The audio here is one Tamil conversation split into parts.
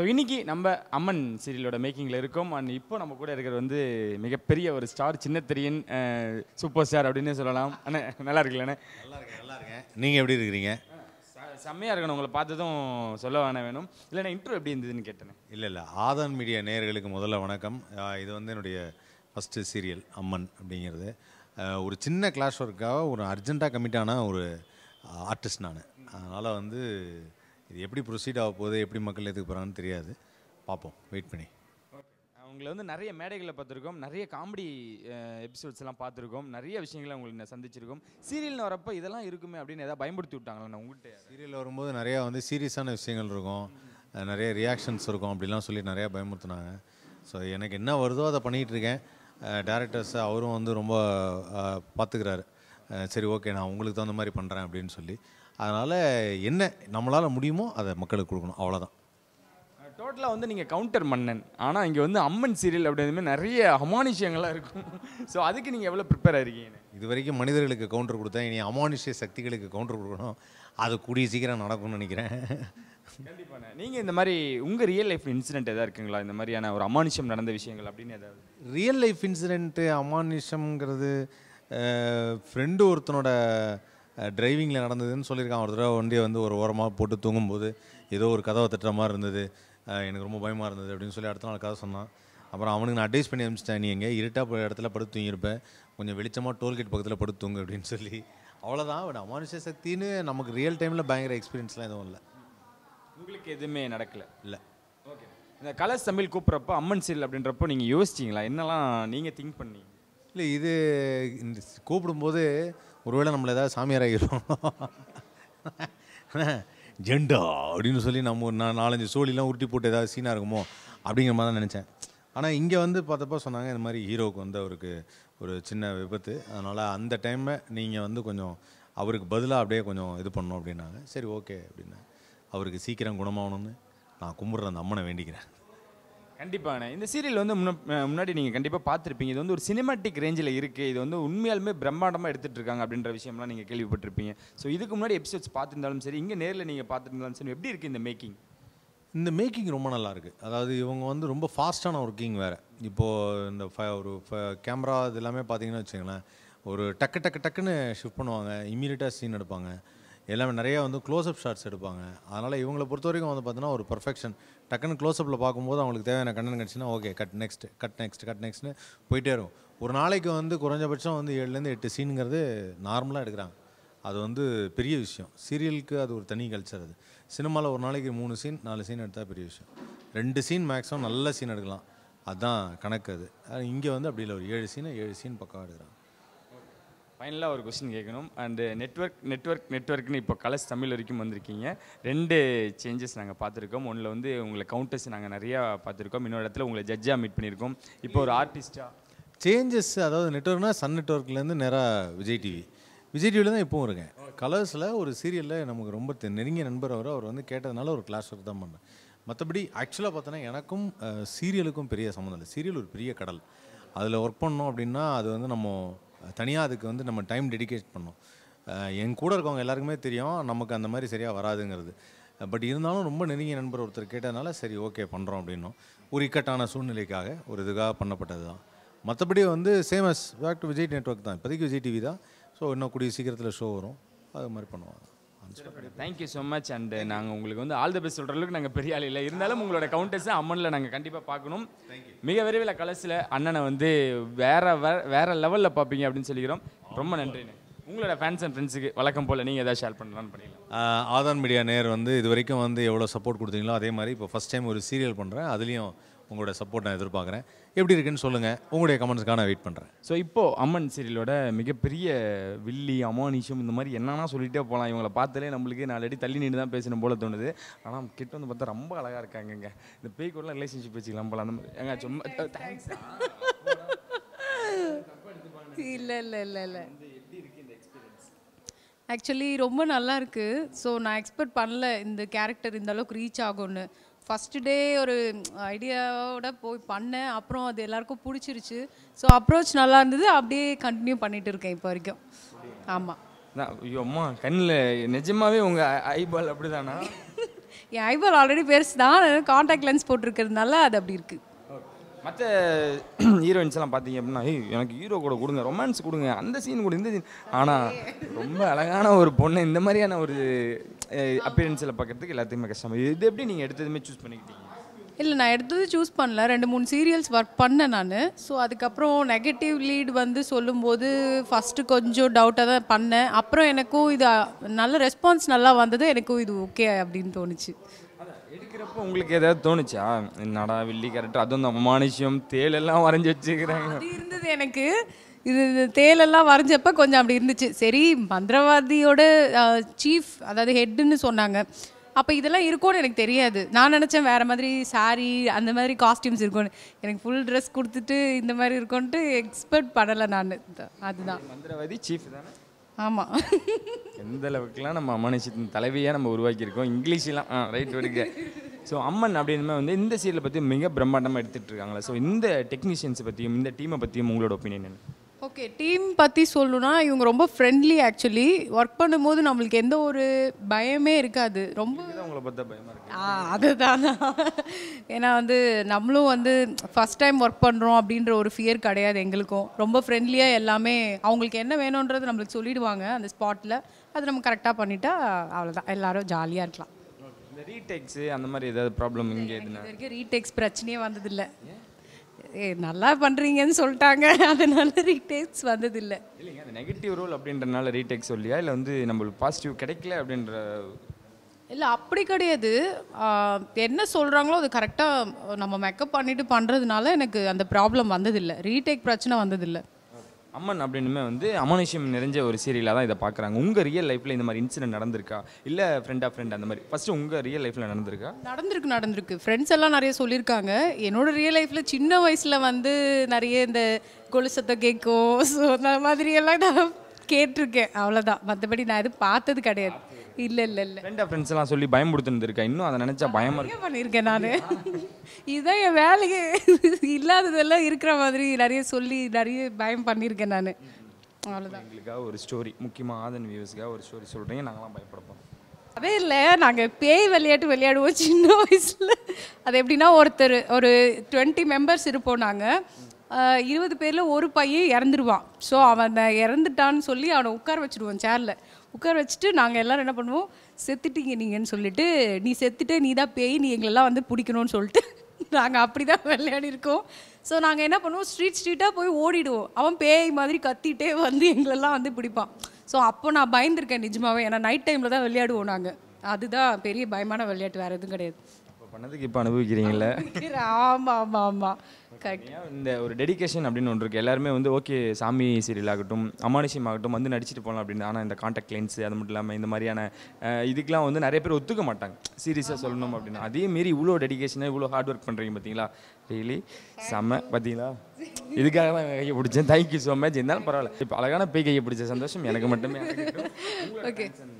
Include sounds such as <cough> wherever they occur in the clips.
ஸோ இன்றைக்கி நம்ம அம்மன் சீரியலோட மேக்கிங்கில் இருக்கோம் அண்ட் இப்போ நம்ம கூட இருக்கிறது வந்து மிகப்பெரிய ஒரு ஸ்டார் சின்னத்திரியன் சூப்பர் ஸ்டார் அப்படின்னு சொல்லலாம் அண்ணே நல்லா இருக்குல்லண்ணே நல்லா இருக்கேன் நல்லா இருக்கேன் நீங்கள் எப்படி இருக்கிறீங்க செம்மையாக இருக்கணும் உங்களை பார்த்ததும் சொல்ல வேணாம் வேணும் இல்லைண்ணா இன்ட்ரோ எப்படி இருந்ததுன்னு கேட்டேன் இல்லை இல்லை ஆதான் மீடியா நேயர்களுக்கு முதல்ல வணக்கம் இது வந்து என்னுடைய ஃபஸ்ட்டு சீரியல் அம்மன் அப்படிங்கிறது ஒரு சின்ன கிளாஸ் ஒர்க்காக ஒரு அர்ஜெண்ட்டாக கம்மிட்டான ஒரு ஆர்டிஸ்ட் நான் அதனால் வந்து இது எப்படி ப்ரொசீட் ஆக போகுது எப்படி மக்கள் எதுக்கு போகிறான்னு தெரியாது பார்ப்போம் வெயிட் பண்ணி அவங்கள வந்து நிறைய மேடைகளை பார்த்துருக்கோம் நிறைய காமெடி எல்லாம் பார்த்துருக்கோம் நிறைய விஷயங்களை அவங்களை சந்திச்சிருக்கோம் சீரியல்னு வரப்போ இதெல்லாம் இருக்குமே அப்படின்னு எதாவது பயன்படுத்தி விட்டாங்களா உங்கள்கிட்ட சீரியல் வரும்போது நிறையா வந்து சீரியஸான விஷயங்கள் இருக்கும் நிறைய ரியாக்ஷன்ஸ் இருக்கும் அப்படிலாம் சொல்லி நிறையா பயமுறுத்துனாங்க ஸோ எனக்கு என்ன வருதோ அதை இருக்கேன் டேரக்டர்ஸ் அவரும் வந்து ரொம்ப பார்த்துக்கிறாரு சரி ஓகே நான் உங்களுக்கு தகுந்த மாதிரி பண்ணுறேன் அப்படின்னு சொல்லி அதனால் என்ன நம்மளால் முடியுமோ அதை மக்களுக்கு கொடுக்கணும் அவ்வளோதான் டோட்டலாக வந்து நீங்கள் கவுண்டர் மன்னன் ஆனால் இங்கே வந்து அம்மன் சீரியல் அப்படின்றது நிறைய அமானுஷியங்களாக இருக்கும் ஸோ அதுக்கு நீங்கள் எவ்வளோ ப்ரிப்பேர் ஆகிருக்கீங்க இது வரைக்கும் மனிதர்களுக்கு கவுண்டர் கொடுத்தா இனி அமானுஷிய சக்திகளுக்கு கவுண்டர் கொடுக்கணும் அது கூடிய சீக்கிரம் நடக்கும்னு நினைக்கிறேன் கண்டிப்பாக நீங்கள் இந்த மாதிரி உங்கள் ரியல் லைஃப் இன்சிடென்ட் எதாவது இருக்குங்களா இந்த மாதிரியான ஒரு அமானுஷம் நடந்த விஷயங்கள் அப்படின்னு ஏதாவது ரியல் லைஃப் இன்சிடென்ட்டு அமானுஷம்ங்கிறது ஃப்ரெண்டு ஒருத்தனோட டிரைவிங்கில் நடந்ததுன்னு சொல்லியிருக்கான் ஒரு தடவை வண்டியை வந்து ஒரு ஓரமாக போட்டு தூங்கும்போது ஏதோ ஒரு கதவை தட்டுற மாதிரி இருந்தது எனக்கு ரொம்ப பயமாக இருந்தது அப்படின்னு சொல்லி அடுத்த நாள் கதை சொன்னான் அப்புறம் அவனுக்கு நான் அட்வைஸ் பண்ணி அனுப்பிச்சிட்டேன் நீ எங்கே இருட்டாக இடத்துல படுத்து தூங்கியிருப்பேன் கொஞ்சம் வெளிச்சமாக டோல்கேட் பக்கத்தில் படுத்து தூங்கு அப்படின்னு சொல்லி அவ்வளோதான் அமானுஷ சக்தின்னு நமக்கு ரியல் டைமில் பயங்கர எக்ஸ்பீரியன்ஸ்லாம் எதுவும் இல்லை உங்களுக்கு எதுவுமே நடக்கலை இல்லை ஓகே இந்த கலர் தமிழ் கூப்பிட்றப்போ அம்மன் சீல் அப்படின்றப்போ நீங்கள் யோசிச்சிங்களா என்னெல்லாம் நீங்கள் திங்க் பண்ணி இல்லை இது இந்த கூப்பிடும்போது ஒருவேளை நம்மளை ஏதாவது சாமியார் ஆகிடும் ஜெண்டா அப்படின்னு சொல்லி நம்ம ஒரு நான் நாலஞ்சு சோழிலாம் உருட்டி போட்டு ஏதாவது சீனாக இருக்குமோ அப்படிங்கிற மாதிரி தான் நினச்சேன் ஆனால் இங்கே வந்து பார்த்தப்போ சொன்னாங்க இந்த மாதிரி ஹீரோவுக்கு வந்து அவருக்கு ஒரு சின்ன விபத்து அதனால் அந்த டைமை நீங்கள் வந்து கொஞ்சம் அவருக்கு பதிலாக அப்படியே கொஞ்சம் இது பண்ணோம் அப்படின்னாங்க சரி ஓகே அப்படின்னா அவருக்கு சீக்கிரம் குணமாகணும்னு நான் கும்பிட்ற அந்த அம்மனை வேண்டிக்கிறேன் கண்டிப்பாங்கண்ணே இந்த சீரியல் வந்து முன்னாடி நீங்கள் கண்டிப்பாக பார்த்துருப்பீங்க இது வந்து ஒரு சினிமாட்டிக் ரேஞ்சில் இருக்குது இது வந்து உண்மையாலுமே பிரம்மாண்டமாக எடுத்துகிட்டு இருக்காங்க அப்படின்ற விஷயம்லாம் நீங்கள் கேள்விப்பட்டிருப்பீங்க ஸோ இதுக்கு முன்னாடி எபிசோட்ஸ் பார்த்துருந்தாலும் சரி இங்கே நேரில் நீங்கள் பார்த்துருந்தாலும் சரி எப்படி இருக்குது இந்த மேக்கிங் இந்த மேக்கிங் ரொம்ப நல்லாயிருக்கு அதாவது இவங்க வந்து ரொம்ப ஃபாஸ்ட்டான ஒர்க்கிங் வேறு இப்போது இந்த ஃப ஒரு கேமரா இது எல்லாமே பார்த்தீங்கன்னு வச்சுங்களேன் ஒரு டக்கு டக்கு டக்குன்னு ஷிஃப்ட் பண்ணுவாங்க இம்மீடியட்டாக சீன் எடுப்பாங்க எல்லாமே நிறையா வந்து க்ளோஸ்அப் ஷாட்ஸ் எடுப்பாங்க அதனால் இவங்களை பொறுத்த வரைக்கும் வந்து பார்த்தீங்கன்னா ஒரு பர்ஃபெக்ஷன் டக்குன்னு க்ளோஸ்அப்பில் பார்க்கும்போது அவங்களுக்கு தேவையான கண்ணன் கிடச்சின்னா okay cut next cut next cut நெக்ஸ்ட்னு போயிட்டே இருக்கும் ஒரு நாளைக்கு வந்து குறைஞ்சபட்சம் வந்து ஏழுலேருந்து எட்டு சீனுங்கிறது நார்மலாக எடுக்கிறாங்க அது வந்து பெரிய விஷயம் சீரியலுக்கு அது ஒரு தனி கல்ச்சர் அது சினிமாவில் ஒரு நாளைக்கு மூணு சீன் நாலு சீன் எடுத்தால் பெரிய விஷயம் ரெண்டு சீன் மேக்ஸிமம் நல்ல சீன் எடுக்கலாம் அதுதான் கணக்கு அது இங்கே வந்து அப்படி இல்லை ஒரு ஏழு சீனை ஏழு சீன் பக்கம் எடுக்கிறாங்க ஃபைனலாக ஒரு கொஸ்டின் கேட்கணும் அண்டு நெட்ஒர்க் நெட்ஒர்க் நெட்ஒர்க்னு இப்போ கலர்ஸ் தமிழ் வரைக்கும் வந்திருக்கீங்க ரெண்டு சேஞ்சஸ் நாங்கள் பார்த்துருக்கோம் ஒன்றில் வந்து உங்களை கவுண்டர்ஸ் நாங்கள் நிறையா பார்த்துருக்கோம் இன்னொரு இடத்துல உங்களை ஜட்ஜாக மீட் பண்ணியிருக்கோம் இப்போ ஒரு ஆர்டிஸ்டாக சேஞ்சஸ் அதாவது நெட்ஒர்க்னால் சன் நெட்ஒர்க்லேருந்து நேராக விஜய் டிவி விஜய் டிவியில் தான் இப்போவும் இருக்கேன் கலர்ஸில் ஒரு சீரியலில் நமக்கு ரொம்ப நெருங்கிய நண்பர் அவர் அவர் வந்து கேட்டதுனால ஒரு கிளாஸ் ஒர்க் தான் பண்ணேன் மற்றபடி ஆக்சுவலாக பார்த்தோன்னா எனக்கும் சீரியலுக்கும் பெரிய சம்மந்தம் இல்லை சீரியல் ஒரு பெரிய கடல் அதில் ஒர்க் பண்ணோம் அப்படின்னா அது வந்து நம்ம தனியாக அதுக்கு வந்து நம்ம டைம் டெடிகேட் பண்ணோம் என் கூட இருக்கவங்க எல்லாருக்குமே தெரியும் நமக்கு அந்த மாதிரி சரியாக வராதுங்கிறது பட் இருந்தாலும் ரொம்ப நெருங்கிய நண்பர் ஒருத்தர் கேட்டதுனால சரி ஓகே பண்ணுறோம் அப்படின்னும் ஒரு இக்கட்டான சூழ்நிலைக்காக ஒரு இதுக்காக பண்ணப்பட்டது தான் மற்றபடி வந்து சேமஸ் பேக் டு விஜய் நெட்ஒர்க் தான் இப்போதைக்கு விஜய் டிவி தான் ஸோ இன்னும் கூடிய சீக்கிரத்தில் ஷோ வரும் அது மாதிரி பண்ணுவாங்க தேங்க்யூ ஸோ மச் அண்ட் நாங்கள் உங்களுக்கு வந்து ஆல் த பெஸ்ட் சொல்கிற அளவுக்கு நாங்கள் பெரிய ஆள் இல்லை இருந்தாலும் உங்களோட கவுண்டர்ஸை அம்மனில் நாங்கள் கண்டிப்பாக பார்க்கணும் மிக விரைவில் கலர்ஸில் அண்ணனை வந்து வேற வேற லெவலில் பார்ப்பீங்க அப்படின்னு சொல்லிக்கிறோம் ரொம்ப நன்றிண்ணே உங்களோட ஃபேன்ஸ் அண்ட் ஃப்ரெண்ட்ஸுக்கு வழக்கம் போல் நீங்கள் எதாவது ஷேர் பண்ணலான்னு பண்ணிக்கலாம் ஆதான் மீடியா நேர் வந்து இது வரைக்கும் வந்து எவ்வளோ சப்போர்ட் கொடுத்தீங்களோ அதே மாதிரி இப்போ ஃபஸ்ட் டைம் ஒரு சீரியல் பண்ணுறேன் அதுலேயும் உங்களோட சப்போர்ட் நான் எதிர்பார்க்குறேன் எப்படி இருக்குன்னு சொல்லுங்கள் உங்களுடைய கமெண்ட்ஸ்க்காக நான் வெயிட் பண்ணுறேன் ஸோ இப்போது அம்மன் சீரியலோட மிகப்பெரிய வில்லி அமானிஷம் இந்த மாதிரி என்னென்னா சொல்லிகிட்டே போகலாம் இவங்களை பார்த்தாலே நம்மளுக்கு நாலு அடி தள்ளி நின்று தான் பேசணும் போல தோணுது ஆனால் கிட்ட வந்து பார்த்தா ரொம்ப அழகாக இருக்காங்கங்க இந்த பேய் கூட ரிலேஷன்ஷிப் வச்சுக்கலாம் போல அந்த மாதிரி எங்க சும்மா தேங்க்ஸ் இல்லை இல்லை இல்லை இல்லை ஆக்சுவலி ரொம்ப நல்லா இருக்குது ஸோ நான் எக்ஸ்பெக்ட் பண்ணல இந்த கேரக்டர் இந்த அளவுக்கு ரீச் ஆகும்னு ஃபஸ்ட்டு டே ஒரு ஐடியாவோட போய் பண்ணேன் அப்புறம் அது எல்லாருக்கும் பிடிச்சிருச்சு ஸோ அப்ரோச் நல்லா இருந்தது அப்படியே கண்டினியூ பண்ணிட்டு இருக்கேன் இப்போ வரைக்கும் ஆமாம் ஐயோ அம்மா கண்ணில் நிஜமாவே உங்கள் ஐபால் அப்படிதானா <laughs> என் ஐபால் ஆல்ரெடி பெருசு தான் கான்டாக்ட் லென்ஸ் போட்டிருக்கிறதுனால அது அப்படி இருக்குது மற்ற <clears throat> எல்லாம் பார்த்தீங்க அப்படின்னா எனக்கு ஹீரோ கூட கொடுங்க ரொமான்ஸ் கொடுங்க அந்த சீன் கூட இந்த சீன் ஆனால் ரொம்ப அழகான ஒரு பொண்ணு இந்த மாதிரியான ஒரு அப்பியரன்ஸில் பார்க்குறதுக்கு எல்லாத்துக்குமே கஷ்டம் இது எப்படி நீங்கள் எடுத்ததுமே சூஸ் பண்ணிக்கிட்டீங்க இல்லை நான் எடுத்தது சூஸ் பண்ணல ரெண்டு மூணு சீரியல்ஸ் ஒர்க் பண்ணேன் நான் ஸோ அதுக்கப்புறம் நெகட்டிவ் லீட் வந்து சொல்லும்போது ஃபஸ்ட்டு கொஞ்சம் டவுட்டாக தான் பண்ணேன் அப்புறம் எனக்கும் இது நல்ல ரெஸ்பான்ஸ் நல்லா வந்தது எனக்கும் இது ஓகே அப்படின்னு தோணுச்சு இருக்கிறப்ப உங்களுக்கு ஏதாவது தோணுச்சா என்னடா வெள்ளி கேரக்டர் அதுவும் இந்த தேல் தேலெல்லாம் வரைஞ்சி வச்சுக்கிறாங்க இருந்தது எனக்கு இது தேலெல்லாம் வரைஞ்சப்ப கொஞ்சம் அப்படி இருந்துச்சு சரி மந்திரவாதியோட சீஃப் அதாவது ஹெட்டுன்னு சொன்னாங்க அப்போ இதெல்லாம் இருக்கும்னு எனக்கு தெரியாது நான் நினச்சேன் வேறு மாதிரி சாரீ அந்த மாதிரி காஸ்டியூம்ஸ் இருக்கும்னு எனக்கு ஃபுல் ட்ரெஸ் கொடுத்துட்டு இந்த மாதிரி இருக்கும்ன்ட்டு எக்ஸ்பெக்ட் பண்ணலை நான் அதுதான் மந்திரவாதி சீஃப் தானே ஆமாம் எந்த அளவுக்குலாம் நம்ம அமானுஷத்தின் தலைவியாக நம்ம உருவாக்கியிருக்கோம் இங்கிலீஷ்லாம் ஆ ரைட் வருங்க ஸோ அம்மன் அப்படின்னு வந்து இந்த சீரியலை பற்றி மிக பிரம்மாண்டமாக எடுத்துகிட்டு இருக்காங்களா ஸோ இந்த டெக்னீஷியன்ஸை பற்றியும் இந்த டீமை பற்றியும் உங்களோட ஒப்பீனியன் என்ன ஓகே டீம் பற்றி சொல்லணும்னா இவங்க ரொம்ப ஃப்ரெண்ட்லி ஆக்சுவலி ஒர்க் பண்ணும்போது நம்மளுக்கு எந்த ஒரு பயமே இருக்காது ரொம்ப ஆ அதுதான் ஏன்னா வந்து நம்மளும் வந்து ஃபஸ்ட் டைம் ஒர்க் பண்ணுறோம் அப்படின்ற ஒரு ஃபியர் கிடையாது எங்களுக்கும் ரொம்ப ஃப்ரெண்ட்லியாக எல்லாமே அவங்களுக்கு என்ன வேணுன்றது நம்மளுக்கு சொல்லிடுவாங்க அந்த ஸ்பாட்டில் அது நம்ம கரெக்டாக பண்ணிட்டா அவ்வளோதான் எல்லாரும் ஜாலியாக இருக்கலாம் இந்த அந்த மாதிரி ஏதாவது ப்ராப்ளம் இங்கே இது வரைக்கும் ரீடெக்ஸ் பிரச்சனையே வந்ததில்லை நல்லா பண்ணுறீங்கன்னு சொல்லிட்டாங்க அதனால ரீடேக்ஸ் வந்ததில்லை இல்லைங்க அது நெகட்டிவ் ரோல் அப்படின்றனால ரீடேக் சொல்லியா இல்லை வந்து நம்மளுக்கு பாசிட்டிவ் கிடைக்கல அப்படின்ற இல்லை அப்படி கிடையாது என்ன சொல்கிறாங்களோ அது கரெக்டாக நம்ம மேக்கப் பண்ணிவிட்டு பண்ணுறதுனால எனக்கு அந்த ப்ராப்ளம் வந்ததில்லை ரீடேக் பிரச்சனை வந்ததில்லை அம்மன் அப்படின்னுமே வந்து அமானுஷ்யம் நிறைஞ்ச ஒரு சீரியலாக தான் இதை பார்க்குறாங்க உங்கள் ரியல் லைஃப்பில் இந்த மாதிரி இன்சிடென்ட் நடந்திருக்கா இல்லை ஃப்ரெண்ட் ஆஃப் ஃப்ரெண்ட் அந்த மாதிரி ஃபஸ்ட்டு உங்கள் ரியல் லைஃப்பில் நடந்திருக்கா நடந்திருக்கு நடந்திருக்கு ஃப்ரெண்ட்ஸ் எல்லாம் நிறைய சொல்லியிருக்காங்க என்னோடய ரியல் லைஃப்பில் சின்ன வயசில் வந்து நிறைய இந்த கொலுசத்தை கேட்கும் ஸோ அந்த மாதிரி எல்லாம் நான் கேட்டிருக்கேன் அவ்வளோதான் மற்றபடி நான் எதுவும் பார்த்தது கிடையாது இல்லை இல்லை இல்லை ஃப்ரெண்ட் எல்லாம் சொல்லி பயமுடுத்துருந்துருக்கா இன்னும் அதை நினைச்சா பயமாக இருக்கு பண்ணியிருக்கேன் நான் இதான் என் வேலைக்கு இல்லாததெல்லாம் இருக்கிற மாதிரி நிறைய சொல்லி நிறைய பயம் பண்ணியிருக்கேன் நான் அவ்வளவுதான் எங்களுக்காக ஒரு ஸ்டோரி முக்கியமாக ஆதன் வியூஸ்க்காக ஒரு ஸ்டோரி சொல்கிறீங்க நாங்களாம் பயப்படுறோம் அதே இல்லை நாங்கள் பேய் விளையாட்டு விளையாடுவோம் சின்ன வயசில் அது எப்படின்னா ஒருத்தர் ஒரு டுவெண்ட்டி மெம்பர்ஸ் இருப்போம் நாங்கள் இருபது பேரில் ஒரு பையன் இறந்துருவான் ஸோ அவன் இறந்துட்டான்னு சொல்லி அவனை உட்கார வச்சுருவான் சேரில் உட்கார வச்சுட்டு நாங்கள் எல்லோரும் என்ன பண்ணுவோம் செத்துட்டீங்க நீங்கன்னு சொல்லிட்டு நீ செத்துட்டு நீ தான் பேய் நீ எங்களெல்லாம் வந்து பிடிக்கணும்னு சொல்லிட்டு <laughs> நாங்கள் அப்படி தான் விளையாடி இருக்கோம் ஸோ நாங்கள் என்ன பண்ணுவோம் ஸ்ட்ரீட் ஸ்ட்ரீட்டாக போய் ஓடிடுவோம் அவன் பேய் மாதிரி கத்திட்டே வந்து எங்களெல்லாம் வந்து பிடிப்பான் ஸோ அப்போ நான் பயந்துருக்கேன் நிஜமாவே ஏன்னா நைட் டைமில் தான் விளையாடுவோம் நாங்கள் அதுதான் பெரிய பயமான விளையாட்டு வேறு எதுவும் கிடையாது பண்ணதுக்கு இப்போ அனுபவிக்கிறீங்கல்ல ஆமாம் ஆமாம் ஆமாம் இந்த ஒரு டெடிக்கேஷன் அப்படின்னு ஒன்று இருக்குது எல்லாருமே வந்து ஓகே சாமி சீரியல் ஆகட்டும் அமானுஷியம் ஆகட்டும் வந்து நடிச்சிட்டு போகலாம் அப்படின்னு ஆனால் இந்த காண்டாக்ட் லென்ஸ் அது மட்டும் இல்லாமல் இந்த மாதிரியான இதுக்கெலாம் வந்து நிறைய பேர் ஒத்துக்க மாட்டாங்க சீரியஸாக சொல்லணும் அப்படின்னு அதே மாரி இவ்வளோ டெடிக்கேஷனாக இவ்வளோ ஹார்ட் ஒர்க் பண்ணுறீங்க பார்த்தீங்களா ரியலி செம்ம பார்த்தீங்களா இதுக்காக தான் கையை பிடிச்சேன் தேங்க்யூ ஸோ மச் இருந்தாலும் பரவாயில்ல இப்போ அழகான போய் கையை பிடிச்ச சந்தோஷம் எனக்கு மட்டுமே ஓகே <laughs>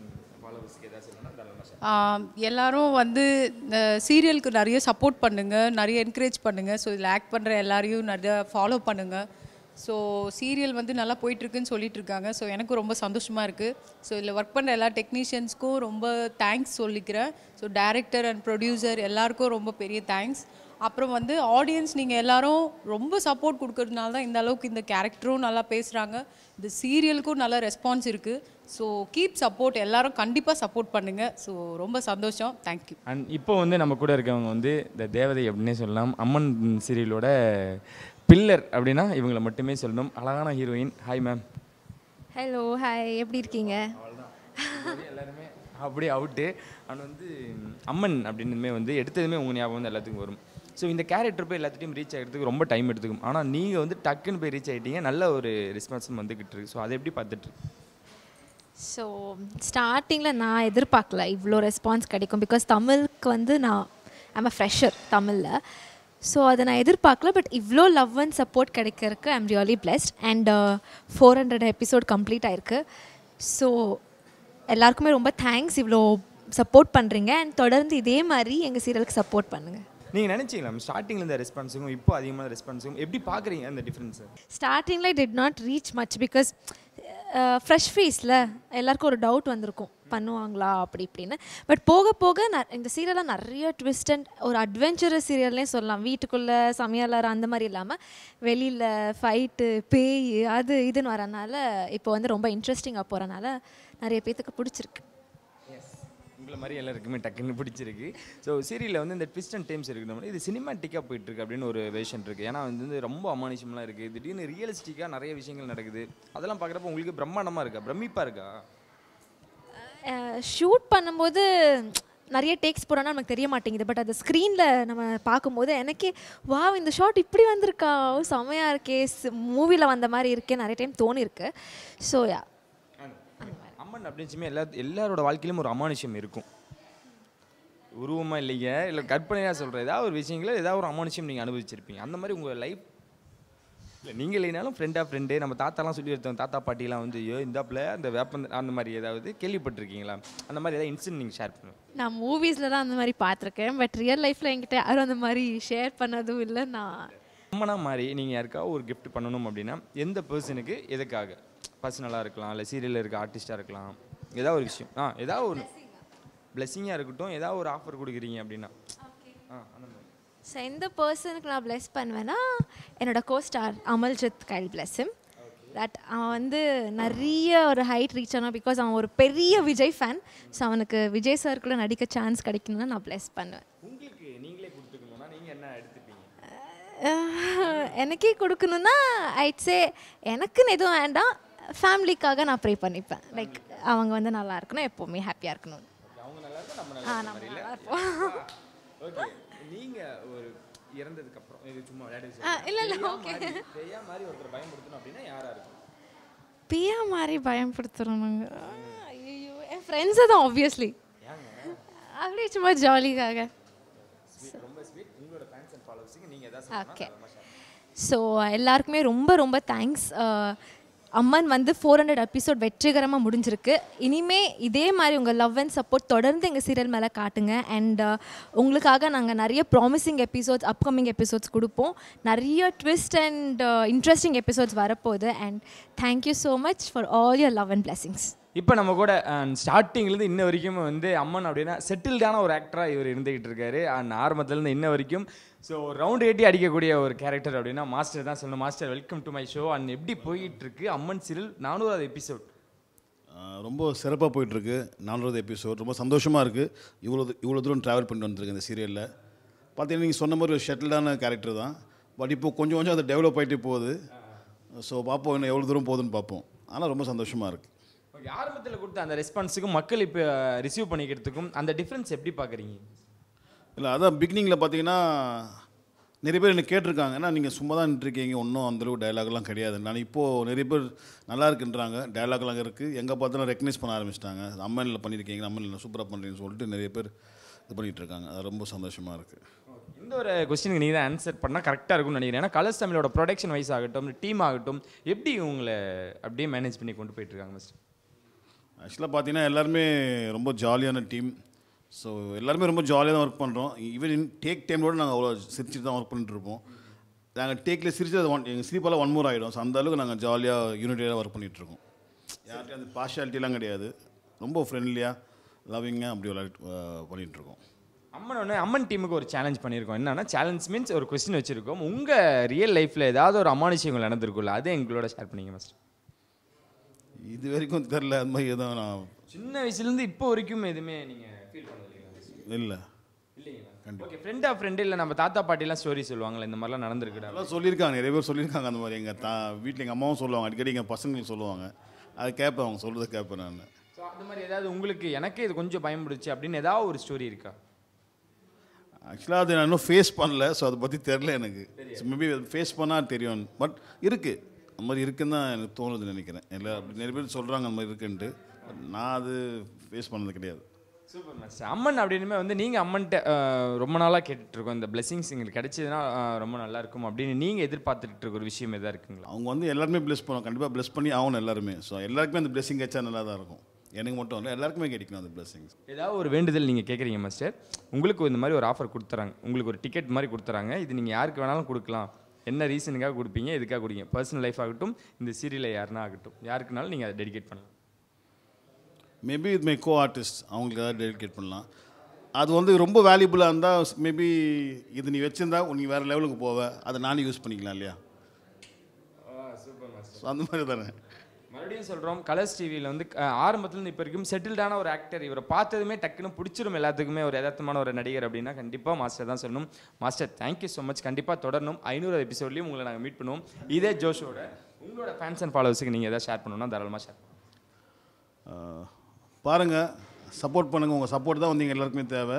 எல்லாரும் வந்து இந்த சீரியலுக்கு நிறைய சப்போர்ட் பண்ணுங்கள் நிறைய என்கரேஜ் பண்ணுங்கள் ஸோ இதில் ஆக்ட் பண்ணுற எல்லாரையும் நிறைய ஃபாலோ பண்ணுங்கள் ஸோ சீரியல் வந்து நல்லா போயிட்டுருக்குன்னு சொல்லிகிட்ருக்காங்க ஸோ எனக்கும் ரொம்ப சந்தோஷமாக இருக்குது ஸோ இதில் ஒர்க் பண்ணுற எல்லா டெக்னீஷியன்ஸ்க்கும் ரொம்ப தேங்க்ஸ் சொல்லிக்கிறேன் ஸோ டேரக்டர் அண்ட் ப்ரொடியூசர் எல்லாருக்கும் ரொம்ப பெரிய தேங்க்ஸ் அப்புறம் வந்து ஆடியன்ஸ் நீங்கள் எல்லாரும் ரொம்ப சப்போர்ட் கொடுக்கறதுனால தான் இந்த அளவுக்கு இந்த கேரக்டரும் நல்லா பேசுகிறாங்க இந்த சீரியலுக்கும் நல்லா ரெஸ்பான்ஸ் இருக்குது ஸோ கீப் சப்போர்ட் எல்லாரும் கண்டிப்பாக சப்போர்ட் பண்ணுங்கள் ஸோ ரொம்ப சந்தோஷம் தேங்க்யூ அண்ட் இப்போ வந்து நம்ம கூட இருக்கவங்க வந்து இந்த தேவதை அப்படின்னே சொல்லலாம் அம்மன் சீரியலோட பில்லர் அப்படின்னா இவங்களை மட்டுமே சொல்லணும் அழகான heroine hi ma'am hello hi எப்படி இருக்கீங்க எல்லாருமே அப்படியே அவுட்டு அண்ட் வந்து அம்மன் அப்படின்னுமே வந்து எடுத்ததுமே உங்கள் ஞாபகம் வந்து எல்லாத்துக்கும் வரும் ஸோ இந்த கேரக்டர் போய் எல்லாத்தையும் ரீச் ஆகிறதுக்கு ரொம்ப டைம் எடுத்துக்கும் ஆனால் நீங்கள் வந்து டக்குன்னு போய் ரீச் ஆகிட்டீங்க நல்ல ஒரு ரெஸ்பான்ஸும் வந்துக்கிட்டு இருக்கு ஸோ அதை எப்படி பார்த்துட்டு ஸோ ஸ்டார்டிங்கில் நான் எதிர்பார்க்கல இவ்வளோ ரெஸ்பான்ஸ் கிடைக்கும் பிகாஸ் தமிழுக்கு வந்து நான் ஐம் அ ஃப்ரெஷர் தமிழில் ஸோ அதை நான் எதிர்பார்க்கல பட் இவ்வளோ லவ் அண்ட் சப்போர்ட் கிடைக்கிறதுக்கு I'm really blessed and four hundred episode complete ஆயிருக்கு ஸோ எல்லாருக்குமே ரொம்ப தேங்க்ஸ் இவ்வளோ சப்போர்ட் பண்ணுறீங்க அண்ட் தொடர்ந்து இதே மாதிரி எங்கள் சீரியலுக்கு சப்போர்ட் பண்ணுங்கள் நீங்கள் நினச்சிங்களா ஸ்டார்டிங்கில் இந்த ரெஸ்பான்ஸுக்கும் இப்போ அதிகமான ரெஸ்பான்ஸுக்கும் எப்படி பார்க்குறீங்க அந்த டிஃப்ரென்ஸ் ஸ்டார்டிங்கில் did not reach much because fresh ஃபேஸில் எல்லாருக்கும் ஒரு டவுட் வந்திருக்கும் பண்ணுவாங்களா அப்படி இப்படின்னு பட் போக போக ந இந்த சீரியலாக நிறைய ட்விஸ்ட் அண்ட் ஒரு அட்வென்ச்சரஸ் சீரியல்னே சொல்லலாம் வீட்டுக்குள்ளே சமையலர் அந்த மாதிரி இல்லாமல் வெளியில் ஃபைட்டு பேய் அது இதுன்னு வரனால இப்போ வந்து ரொம்ப இன்ட்ரெஸ்டிங்காக போகிறனால நிறைய பேத்துக்கு பிடிச்சிருக்கு மாதிரி எல்லாருக்குமே டக்குன்னு பிடிச்சிருக்கு ஸோ சீரியலில் வந்து இந்த ட்விஸ்ட் அண்ட் டைம்ஸ் இருக்கு நம்ம இது சினிமாட்டிக்காக போயிட்டுருக்கு அப்படின்னு ஒரு வேஷன் இருக்குது ஏன்னா வந்து ரொம்ப அமானுஷம்லாம் இருக்குது திடீர்னு ரியலிஸ்டிக்காக நிறைய விஷயங்கள் நடக்குது அதெல்லாம் பார்க்குறப்ப உங்களுக்கு பிரம்மாண்டமாக இருக்கா பிரமிப்பாக இருக்கா ஷூட் பண்ணும்போது நிறைய டேக்ஸ் போடணும்னா நமக்கு தெரிய மாட்டேங்குது பட் அந்த ஸ்க்ரீனில் நம்ம பார்க்கும்போது எனக்கே வா இந்த ஷார்ட் இப்படி வந்திருக்கா செமையாக இருக்கே மூவியில் வந்த மாதிரி இருக்கே நிறைய டைம் தோணிருக்கு ஸோ யா அம்மன் அப்படின்னு எல்லா எல்லாரோட வாழ்க்கையிலும் ஒரு அமானுஷம் இருக்கும் உருவமாக இல்லைங்க இல்லை கற்பனையாக சொல்கிறேன் ஏதாவது ஒரு விஷயங்கள ஏதாவது ஒரு அமானுஷம் நீங்கள் அனுபவிச்சிருப்பீங்க அந்த மாதிரி உங்கள் லைஃப் இல்லை நீங்கள் இல்லைனாலும் ஃப்ரெண்டாக ஃப்ரெண்டு நம்ம தாத்தாலாம் சொல்லி எடுத்தோம் தாத்தா பாட்டிலாம் வந்து ஐயோ இந்தாப்பில் அந்த வேப்பன் அந்த மாதிரி ஏதாவது கேள்விப்பட்டிருக்கீங்களா அந்த மாதிரி ஏதாவது இன்சிடென்ட் நீங்கள் ஷேர் பண்ணுங்க நான் மூவிஸில் தான் அந்த மாதிரி பார்த்துருக்கேன் பட் ரியல் லைஃப்பில் என்கிட்ட யாரும் அந்த மாதிரி ஷேர் பண்ணதும் இல்லை நான் அம்மனா மாதிரி நீங்கள் யாருக்காவது ஒரு கிஃப்ட் பண்ணணும் அப்படின்னா எந்த பர்சனுக்கு எதுக்காக பர்சனலாக இருக்கலாம் இல்லை சீரியலில் இருக்க ஆர்டிஸ்ட்டாக இருக்கலாம் ஏதாவது ஒரு விஷயம் ஆ ஏதாவது ஒரு பிளெஸ்ஸிங்காக இருக்கட்டும் ஏதாவது ஒரு ஆஃபர் கொடுக்குறீங்க அப்படின்னா ஆ அந்த ஸோ எந்த பர்சனுக்கு நான் பிளெஸ் பண்ணுவேன்னா என்னோடய கோஸ்டார் அமல்ஜித் கைல் பிளஸ்ஸும் தட் அவன் வந்து நிறைய ஒரு ஹைட் ரீச் ஆனால் பிகாஸ் அவன் ஒரு பெரிய விஜய் ஃபேன் ஸோ அவனுக்கு விஜய் சார்க்குள்ளே நடிக்க சான்ஸ் கிடைக்கணும்னா நான் ப்ளஸ் பண்ணுவேன் எனக்கே கொடுக்கணும்னா ஐட்ஸே எனக்குன்னு எதுவும் வேண்டாம் ஃபேமிலிக்காக நான் ப்ரே பண்ணிப்பேன் லைக் அவங்க வந்து நல்லா இருக்கணும் எப்போவுமே ஹாப்பியாக இருக்கணும் ஆ ஒரு இறந்ததுக்கு அப்புறம் இது சும்மா இல்லை இல்லை ஓகே பெய்யா மாதிரி ஒருத்தர் பயன்படுத்தணும் இருக்கும் மாதிரி ஐயோ என் ஃப்ரெண்ட்ஸை தான் ஆப்வியஸ்லி அப்படியே சும்மா ஜாலிக்காக ஓகே ஸோ எல்லாருக்குமே ரொம்ப ரொம்ப தேங்க்ஸ் அம்மன் வந்து ஃபோர் ஹண்ட்ரட் எபிசோட் வெற்றிகரமாக முடிஞ்சிருக்கு இனிமே இதே மாதிரி உங்கள் லவ் அண்ட் சப்போர்ட் தொடர்ந்து எங்கள் சீரியல் மேலே காட்டுங்க அண்ட் uh, உங்களுக்காக நாங்கள் நிறைய ப்ராமிசிங் எபிசோட்ஸ் அப்கமிங் எபிசோட்ஸ் கொடுப்போம் நிறைய ட்விஸ்ட் அண்ட் இன்ட்ரெஸ்டிங் எபிசோட்ஸ் வரப்போகுது and thank you so much for all your love and blessings இப்போ நம்ம கூட ஸ்டார்டிங்லேருந்து இன்ன வரைக்கும் வந்து அம்மன் அப்படின்னா செட்டில்டான ஒரு ஆக்டராக இவர் இருந்துகிட்டு இருக்காரு அண்ட் ஆரம்பத்துலேருந்து இன்ன வரைக்கும் ஸோ ரவுண்ட் ஏட்டி அடிக்கக்கூடிய ஒரு கேரக்டர் அப்படின்னா மாஸ்டர் தான் சொல்லணும் master welcome to my show and எப்படி இருக்கு அம்மன் சிறில் நானூறாவது எபிசோட் ரொம்ப சிறப்பாக போயிட்டுருக்கு நானூறாவது எபிசோட் ரொம்ப சந்தோஷமாக இருக்குது இவ்வளோ இவ்வளோ தூரம் ட்ராவல் பண்ணிட்டு வந்துருக்கு இந்த சீரியலில் பார்த்தீங்கன்னா நீங்கள் சொன்ன மாதிரி ஒரு செட்டில்டான கேரக்டர் தான் பட் இப்போ கொஞ்சம் கொஞ்சம் அது டெவலப் ஆகிட்டு போகுது ஸோ பார்ப்போம் இன்னும் எவ்வளோ தூரம் போகுதுன்னு பார்ப்போம் ஆனால் ரொம்ப சந்தோஷமாக இருக்குது ஆரம்பத்தில் கொடுத்த அந்த ரெஸ்பான்ஸுக்கும் மக்கள் இப்போ ரிசீவ் பண்ணிக்கிறதுக்கும் அந்த டிஃப்ரென்ஸ் எப்படி பார்க்குறீங்க இல்லை அதான் பிகினிங்கில் பார்த்தீங்கன்னா நிறைய பேர் என்ன கேட்டிருக்காங்க ஏன்னா நீங்கள் சும்மா தான் இருக்கீங்க ஒன்றும் அந்தளவு டைலாக்லாம் கிடையாது நான் இப்போது நிறைய பேர் நல்லா இருக்குன்றாங்க டைலாக்லாம் இருக்குது எங்கே பார்த்தாலும் ரெக்கனைஸ் பண்ண ஆரம்பிச்சிட்டாங்க அம்மனில் பண்ணியிருக்கீங்க அம்மனில் சூப்பராக பண்ணுறீங்கன்னு சொல்லிட்டு நிறைய பேர் இது பண்ணிகிட்டு இருக்காங்க அது ரொம்ப சந்தோஷமாக இருக்குது இந்த ஒரு கொஸ்டினுக்கு நீங்கள் தான் ஆன்சர் பண்ணால் கரெக்டாக இருக்கும்னு நினைக்கிறேன் ஏன்னா கலர்ஸ் தமிழோட ப்ரொடக்ஷன் வைஸ் ஆகட்டும் டீம் ஆகட்டும் எப்படி உங்களை அப்படியே மேனேஜ் பண்ணி கொண்டு போயிட்டுருக்காங்க மிஸ்டர் ஆக்சுவலாக பார்த்தீங்கன்னா எல்லாருமே ரொம்ப ஜாலியான டீம் ஸோ எல்லாருமே ரொம்ப ஜாலியாக தான் ஒர்க் பண்ணுறோம் ஈவன் இன் டேக் டைமோட நாங்கள் அவ்வளோ சிரிச்சுட்டு தான் ஒர்க் பண்ணிட்டுருப்போம் நாங்கள் டேக்கில் சிரிச்சு அது ஒன் எங்கள் சிரிப்பால் ஒன் மூர் ஆகிடும் ஸோ அந்தளவுக்கு நாங்கள் ஜாலியாக யூனிட்டியாக ஒர்க் பண்ணிகிட்ருக்கோம் யார்கிட்டையும் அந்த பார்ஷாலிட்டிலாம் கிடையாது ரொம்ப ஃப்ரெண்ட்லியாக லவ்விங்காக அப்படி விளையாட்டு பண்ணிகிட்ருக்கோம் ஒன்று அம்மன் டீமுக்கு ஒரு சேலஞ்ச் பண்ணியிருக்கோம் என்னென்னா சேலஞ்ச் மீன்ஸ் ஒரு கொஸ்டின் வச்சுருக்கோம் உங்கள் ரியல் லைஃப்பில் ஏதாவது ஒரு அமானுஷியங்கள் நடந்திருக்குல்ல அதே எங்களோட ஷேர் பண்ணிங்க மாஸ்டர் இது வரைக்கும் தெரில அது மாதிரி எதுவும் நான் சின்ன வயசுலேருந்து இப்போ வரைக்கும் எதுவுமே நீங்கள் ஃபீல் பண்ணதில்லைங்களா இல்லை இல்லைங்களா ஓகே ஃப்ரெண்ட் ஆஃப் ஃப்ரெண்டு இல்லை நம்ம தாத்தா பாட்டிலாம் ஸ்டோரி சொல்லுவாங்களே இந்த மாதிரிலாம் நடந்திருக்குடா அதெல்லாம் சொல்லியிருக்காங்க நிறைய பேர் சொல்லியிருக்காங்க அந்த மாதிரி எங்கள் தா வீட்டில் எங்கள் அம்மாவும் சொல்லுவாங்க அடிக்கடி எங்கள் பசங்களும் சொல்லுவாங்க அதை கேட்பேன் அவங்க சொல்கிறத கேட்பேன் நான் ஸோ அந்த மாதிரி ஏதாவது உங்களுக்கு எனக்கே இது கொஞ்சம் பயம் பிடிச்சி அப்படின்னு ஏதாவது ஒரு ஸ்டோரி இருக்கா ஆக்சுவலாக அது நான் இன்னும் ஃபேஸ் பண்ணல ஸோ அதை பற்றி தெரில எனக்கு மேபி ஃபேஸ் பண்ணால் தெரியும் பட் இருக்குது அந்த மாதிரி இருக்குன்னு தான் எனக்கு தோணுது நினைக்கிறேன் இல்லை நிறைய பேர் சொல்கிறாங்க அந்த மாதிரி இருக்குன்ட்டு நான் அது ஃபேஸ் பண்ணது கிடையாது அம்மன் அப்படின்னுமே வந்து நீங்கள் அம்மன்ட்ட ரொம்ப நாளாக கேட்டுட்ருக்கோம் இந்த பிளெஸிங்ஸ் எங்களுக்கு கிடைச்சதுன்னா ரொம்ப நல்லா இருக்கும் அப்படின்னு நீங்கள் எதிர்பார்த்துட்டு இருக்க ஒரு விஷயம் எதாவது இருக்குங்களா அவங்க வந்து எல்லாருமே பிளெஸ் பண்ணுவோம் கண்டிப்பாக பிளஸ் பண்ணி ஆகணும் எல்லாருமே ஸோ எல்லாருக்குமே அந்த பிளெஸிங் கிடைச்சா நல்லா தான் இருக்கும் எனக்கு மட்டும் இல்லை எல்லாருக்குமே கிடைக்கணும் அந்த பிளெஸிங்ஸ் ஏதாவது ஒரு வேண்டுதல் நீங்கள் கேட்குறீங்க மாஸ்டர் உங்களுக்கு இந்த மாதிரி ஒரு ஆஃபர் கொடுத்துறாங்க உங்களுக்கு ஒரு டிக்கெட் மாதிரி கொடுத்துறாங்க இது நீங்கள் யாருக்கு வேணாலும் கொடுக்கலாம் என்ன ரீசனுக்காக கொடுப்பீங்க எதுக்காக கொடுங்க பர்சனல் லைஃப் ஆகட்டும் இந்த சீரியலில் யாருன்னா ஆகட்டும் யாருக்குனாலும் நீங்கள் அதை டெடிகேட் பண்ணலாம் மேபி இது மை கோ ஆர்டிஸ்ட் அவங்களுக்கு ஏதாவது டெடிகேட் பண்ணலாம் அது வந்து ரொம்ப வேல்யூபுளாக இருந்தால் மேபி இது நீ வச்சிருந்தா நீ வேறு லெவலுக்கு போவ அதை நானும் யூஸ் பண்ணிக்கலாம் இல்லையா சூப்பர் அந்த மாதிரி தானே மறுபடியும் சொல்கிறோம் கலர்ஸ் டிவியில் வந்து ஆரம்பத்துலேருந்து இப்போ வரைக்கும் செட்டில்டான ஒரு ஆக்டர் இவரை பார்த்ததுமே டக்குன்னு பிடிச்சிரும் எல்லாத்துக்குமே ஒரு யதார்த்தமான ஒரு நடிகர் அப்படின்னா கண்டிப்பாக மாஸ்டர் தான் சொல்லணும் மாஸ்டர் தேங்க்யூ ஸோ மச் கண்டிப்பாக தொடரணும் ஐநூறு எபிசோட்லையும் உங்களை நாங்கள் மீட் பண்ணுவோம் இதே ஜோஷோட உங்களோட ஃபேன்ஸ் அண்ட் ஃபாலோவர்ஸுக்கு நீங்கள் எதாவது ஷேர் பண்ணணும்னா தாராளமாக ஷேர் பாருங்கள் சப்போர்ட் பண்ணுங்கள் உங்கள் சப்போர்ட் தான் வந்து எங்கள் எல்லாருக்குமே தேவை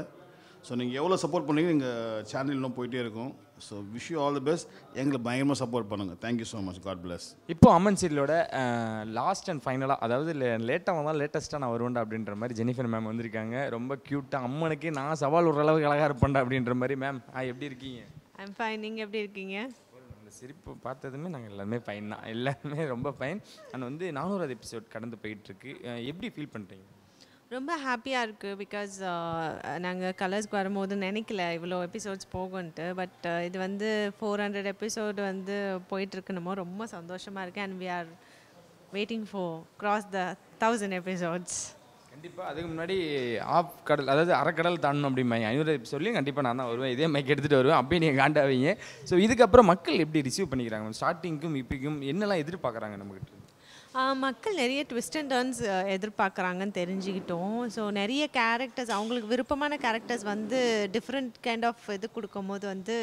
ஸோ நீங்கள் எவ்வளோ சப்போர்ட் பண்ணிங்க எங்கள் சேனல்லாம் போயிட்டே இருக்கும் so wish you all the best எங்களுக்கு பயங்கரமாக சப்போர்ட் பண்ணுங்கள் thank you so much God bless இப்போ அம்மன் சீரியலோட லாஸ்ட் அண்ட் ஃபைனலாக அதாவது லேட்டாக வந்தால் லேட்டஸ்ட்டாக நான் வருவேன்டா அப்படின்ற மாதிரி ஜெனிஃபர் மேம் வந்திருக்காங்க ரொம்ப க்யூட்டாக அம்மனுக்கே நான் சவால் ஒரு அளவுக்கு அழகாக இருப்பேன்டா அப்படின்ற மாதிரி மேம் ஆ எப்படி இருக்கீங்க ஐம் ஃபைன் நீங்கள் எப்படி இருக்கீங்க சிரிப்பு பார்த்ததுமே நாங்கள் எல்லாருமே ஃபைன் தான் எல்லாருமே ரொம்ப ஃபைன் அண்ட் வந்து நானூறாவது எபிசோட் கடந்து போயிட்டுருக்கு எப்படி ஃபீல் பண்ணுறீங்க ரொம்ப ஹாப்பியாக இருக்குது பிகாஸ் uh, நாங்கள் கலர்ஸ்க்கு வரும்போது நினைக்கல இவ்வளோ எபிசோட்ஸ் போகும்ன்ட்டு பட் uh, இது வந்து ஃபோர் ஹண்ட்ரட் எபிசோடு வந்து போயிட்டுருக்கணுமோ ரொம்ப சந்தோஷமாக இருக்குது and we are waiting for cross the thousand episodes கண்டிப்பாக அதுக்கு முன்னாடி ஆப் கடல் அதாவது அறக்கடல் தாண்டணும் அப்படிம்பாங்க ஐநூறு சொல்லி கண்டிப்பாக நான் தான் வருவேன் இதே மைக் எடுத்துகிட்டு வருவேன் அப்படியே நீங்கள் காண்டாவீங்க ஸோ இதுக்கப்புறம் மக்கள் எப்படி ரிசீவ் பண்ணிக்கிறாங்க ஸ்டார்டிங்க்கும் இப்போக்கும் என்னெல்லாம் எதிர்பார்க்குறாங்க நம்மகிட்ட மக்கள் நிறைய ட்விஸ்ட் அண்ட் டர்ன்ஸ் எதிர்பார்க்குறாங்கன்னு தெரிஞ்சுக்கிட்டோம் ஸோ நிறைய கேரக்டர்ஸ் அவங்களுக்கு விருப்பமான கேரக்டர்ஸ் வந்து டிஃப்ரெண்ட் கைண்ட் ஆஃப் இது கொடுக்கும் போது வந்து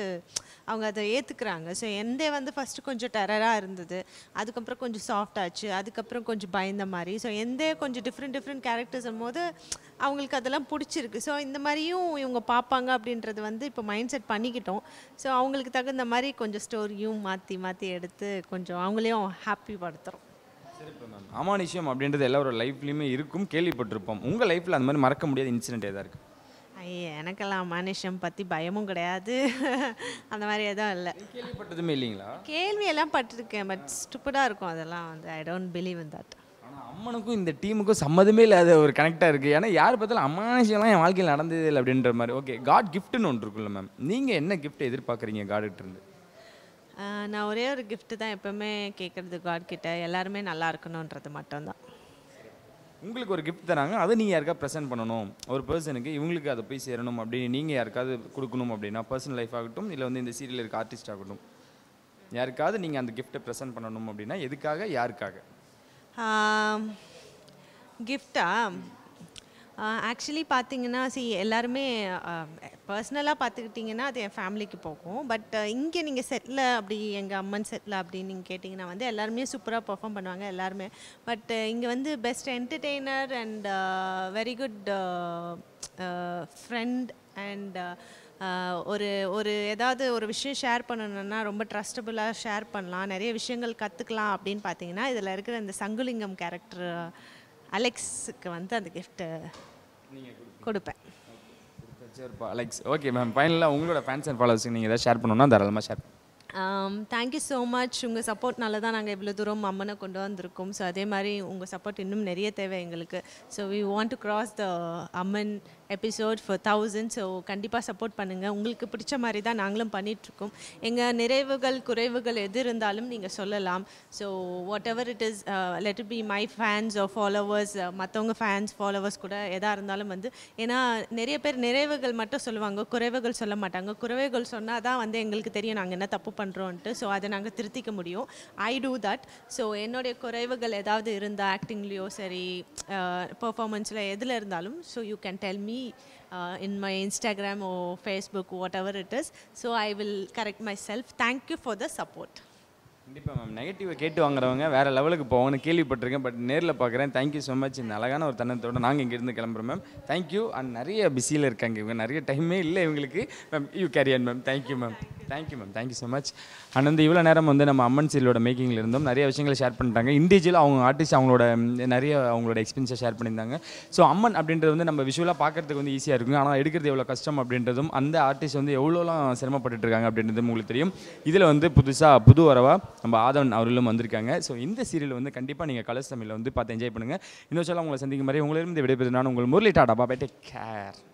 அவங்க அதை ஏற்றுக்கிறாங்க ஸோ எந்த வந்து ஃபஸ்ட்டு கொஞ்சம் டெரராக இருந்தது அதுக்கப்புறம் கொஞ்சம் சாஃப்ட் ஆச்சு அதுக்கப்புறம் கொஞ்சம் பயந்த மாதிரி ஸோ எந்த கொஞ்சம் டிஃப்ரெண்ட் டிஃப்ரெண்ட் கேரக்டர்ஸ் போது அவங்களுக்கு அதெல்லாம் பிடிச்சிருக்கு ஸோ இந்த மாதிரியும் இவங்க பார்ப்பாங்க அப்படின்றது வந்து இப்போ மைண்ட் செட் பண்ணிக்கிட்டோம் ஸோ அவங்களுக்கு தகுந்த மாதிரி கொஞ்சம் ஸ்டோரியும் மாற்றி மாற்றி எடுத்து கொஞ்சம் அவங்களையும் ஹாப்பி படுத்துகிறோம் அமானுஷ்யம் அப்படின்றது எல்லாரோட லைஃப்லேயுமே இருக்கும் கேள்விப்பட்டிருப்போம் உங்கள் லைஃப்பில் அந்த மாதிரி மறக்க முடியாத இன்சிடென்ட் எதாக இருக்குது ஐயா எனக்கெல்லாம் அமானுஷம் பற்றி பயமும் கிடையாது அந்த மாதிரி எதுவும் இல்லை கேள்விப்பட்டதுமே இல்லைங்களா கேள்வியெல்லாம் பட்டிருக்கேன் பட் ஸ்டூப்படாக இருக்கும் அதெல்லாம் வந்து I don't believe in that அம்மனுக்கும் இந்த டீமுக்கும் சம்மதமே இல்லாத ஒரு கனெக்டாக இருக்குது ஏன்னா யார் பார்த்தாலும் அமானுஷம்லாம் என் வாழ்க்கையில் நடந்தது இல்லை அப்படின்ற மாதிரி ஓகே காட் கிஃப்ட்டுன்னு ஒன்று இருக்குல்ல மேம் நீங்கள் என்ன கிஃப்ட் எதிர்பார்க்குறீங்க காடுகிட்டேருந்து நான் ஒரே ஒரு கிஃப்ட்டு தான் எப்போவுமே கேட்குறது காட்கிட்ட எல்லாருமே நல்லா இருக்கணுன்றது மட்டும்தான் உங்களுக்கு ஒரு கிஃப்ட் தராங்க அதை நீங்கள் யாருக்காவது ப்ரெசென்ட் பண்ணணும் ஒரு பர்சனுக்கு இவங்களுக்கு அதை போய் சேரணும் அப்படின்னு நீங்கள் யாருக்காவது கொடுக்கணும் அப்படின்னா பர்சனல் லைஃப் ஆகட்டும் இல்லை வந்து இந்த சீரியல் இருக்க ஆர்டிஸ்ட் ஆகட்டும் யாருக்காவது நீங்கள் அந்த கிஃப்ட்டை ப்ரெசென்ட் பண்ணணும் அப்படின்னா எதுக்காக யாருக்காக கிஃப்டா ஆக்சுவலி பார்த்தீங்கன்னா சி எல்லாருமே பர்சனலாக பார்த்துக்கிட்டிங்கன்னா அது என் ஃபேமிலிக்கு போகும் பட் இங்கே நீங்கள் செட்டில் அப்படி எங்கள் அம்மன் செட்டில் அப்படின்னு நீங்கள் கேட்டிங்கன்னா வந்து எல்லாருமே சூப்பராக பர்ஃபார்ம் பண்ணுவாங்க எல்லாருமே பட் இங்கே வந்து best entertainer and very good friend and ஒரு ஒரு ஏதாவது ஒரு விஷயம் ஷேர் பண்ணணும்னா ரொம்ப ட்ரஸ்டபுளாக ஷேர் பண்ணலாம் நிறைய விஷயங்கள் கற்றுக்கலாம் அப்படின்னு பார்த்தீங்கன்னா இதில் இருக்கிற இந்த சங்குலிங்கம் கேரக்டர் அலெக்ஸுக்கு வந்து அந்த கிஃப்ட்டு கொடுப்பேன் இப்போ அலெக்ஸ் ஓகே மேம் ஃபைனலாக உங்களோட ஃபேன்ஸ் அண்ட் ஃபாலோவர்ஸுக்கு நீங்கள் ஏதாவது ஷேர் பண்ணணும்னா தாராளமாக ஷேர் தேங்க்யூ ஸோ மச் உங்கள் சப்போர்ட்னால தான் நாங்கள் இவ்வளோ தூரம் அம்மனை கொண்டு வந்திருக்கோம் ஸோ அதே மாதிரி உங்கள் சப்போர்ட் இன்னும் நிறைய தேவை எங்களுக்கு so we want to cross the Amman episode four thousand so கண்டிப்பாக சப்போர்ட் பண்ணுங்கள் உங்களுக்கு பிடிச்ச மாதிரி தான் நாங்களும் பண்ணிகிட்ருக்கோம் எங்கள் நிறைவுகள் குறைவுகள் எது இருந்தாலும் நீங்கள் சொல்லலாம் so whatever it is let be my fans or followers மற்றவங்க ஃபேன்ஸ் ஃபாலோவர்ஸ் கூட எதாக இருந்தாலும் வந்து ஏன்னா நிறைய பேர் நிறைவுகள் மட்டும் சொல்லுவாங்க குறைவுகள் சொல்ல மாட்டாங்க குறைவுகள் சொன்னால் தான் வந்து எங்களுக்கு தெரியும் நாங்கள் என்ன தப்பு பண்ணுறோன்ட்டு ஸோ அதை நாங்கள் திருத்திக்க முடியும் ஐ டூ தட் ஸோ என்னுடைய குறைவுகள் ஏதாவது இருந்தால் ஆக்டிங்லேயோ சரி பர்ஃபார்மன்ஸில் uh, எதில் இருந்தாலும் so you can tell me me uh, in my Instagram or Facebook, whatever it is. So I will correct myself. Thank you for the support. கண்டிப்பாக மேம் நெகட்டிவை கேட்டு வாங்குறவங்க வேறு லெவலுக்கு போகணும்னு கேள்விப்பட்டிருக்கேன் பட் நேரில் பார்க்குறேன் தேங்க்யூ ஸோ மச் இந்த அழகான ஒரு தன்னத்தோடு நாங்கள் இங்கேருந்து கிளம்புறோம் மேம் தேங்க்யூ அண்ட் நிறைய பிஸியில் இருக்காங்க இவங்க நிறைய டைமே இல்லை இவங்களுக்கு ma'am you carry on ma'am thank you ma'am thank you ma'am thank you so much and வந்து இவ்வளோ நேரம் வந்து நம்ம அம்மன் சீலோட மேக்கிங்கில் இருந்தோம் நிறைய விஷயங்களை ஷேர் பண்ணிட்டாங்க இண்டிவிஜுவல் அவங்க ஆர்டிஸ்ட் அவங்களோட நிறைய அவங்களோட எக்ஸ்பீரியன்ஸை ஷேர் பண்ணியிருந்தாங்க ஸோ அம்மன் அப்படின்றது வந்து நம்ம விஷுவலாக பார்க்குறதுக்கு வந்து ஈஸியாக இருக்கும் ஆனால் எடுக்கிறது எவ்வளோ கஷ்டம் அப்படின்றதும் அந்த ஆர்டிஸ்ட் வந்து எவ்வளோலாம் சிரமப்பட்டு இருக்காங்க அப்படின்றது உங்களுக்கு தெரியும் இதில் வந்து புதுசாக புது வரவாக நம்ம ஆதவன் அவர்களும் வந்திருக்காங்க ஸோ இந்த சீரியல் வந்து கண்டிப்பாக நீங்கள் கலர்ஸ் தமிழில் வந்து பார்த்து என்ஜாய் பண்ணுங்கள் இன்னொரு சொல்ல உங்களை சந்திக்கும் மாதிரி உங்களிருந்து விடைபெறும் நான் உங்கள் முரளி டாடா பாபா டேக் கேர்